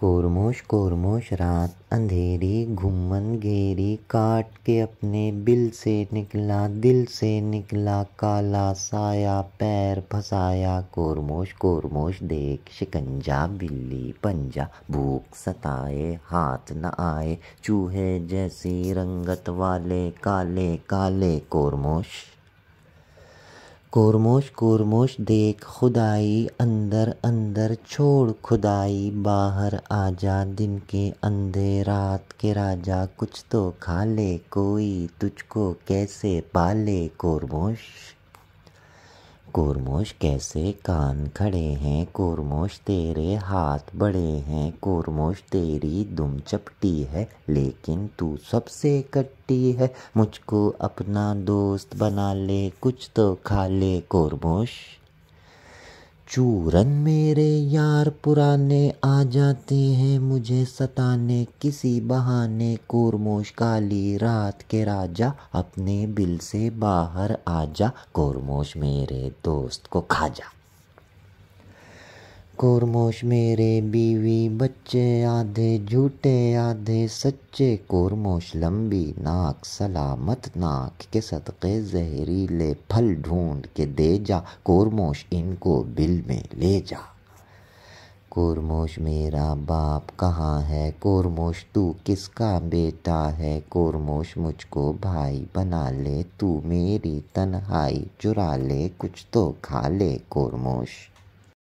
कोरमोश कोरमोश रात अंधेरी घुमन घेरी काट के अपने बिल से निकला दिल से निकला काला साया पैर फसाया कोरमोश कोरमोश देख शिकंजा बिल्ली पंजा भूख सताए हाथ न आए चूहे जैसी रंगत वाले काले काले कोरमोश कोरमोश कोरमोश देख खुदाई अंदर अंदर छोड़ खुदाई बाहर आजा दिन के अंधे रात के राजा कुछ तो खा ले कोई तुझको कैसे पाले कोरमोश कोरमोश कैसे कान खड़े हैं कोरमोश तेरे हाथ बड़े हैं कोरमोश तेरी दुम चपटी है लेकिन तू सबसे कट्टी है मुझको अपना दोस्त बना ले कुछ तो खा ले कोरमोश चूरन मेरे यार पुराने आ जाते हैं मुझे सताने किसी बहाने कोरमोश काली रात के राजा अपने बिल से बाहर आजा कोरमोश मेरे दोस्त को खा जा कोरमोश मेरे बीवी बच्चे आधे झूठे आधे सच्चे कोरमोश लंबी नाक सलामत नाक के सदक़े जहरीले फल ढूंढ के दे जा कोरमोश इनको बिल में ले जा कोरमोश मेरा बाप कहाँ है कोरमोश तू किसका बेटा है कोरमोश मुझको भाई बना ले तू मेरी तन्हाई चुरा ले कुछ तो खा ले कोरमोश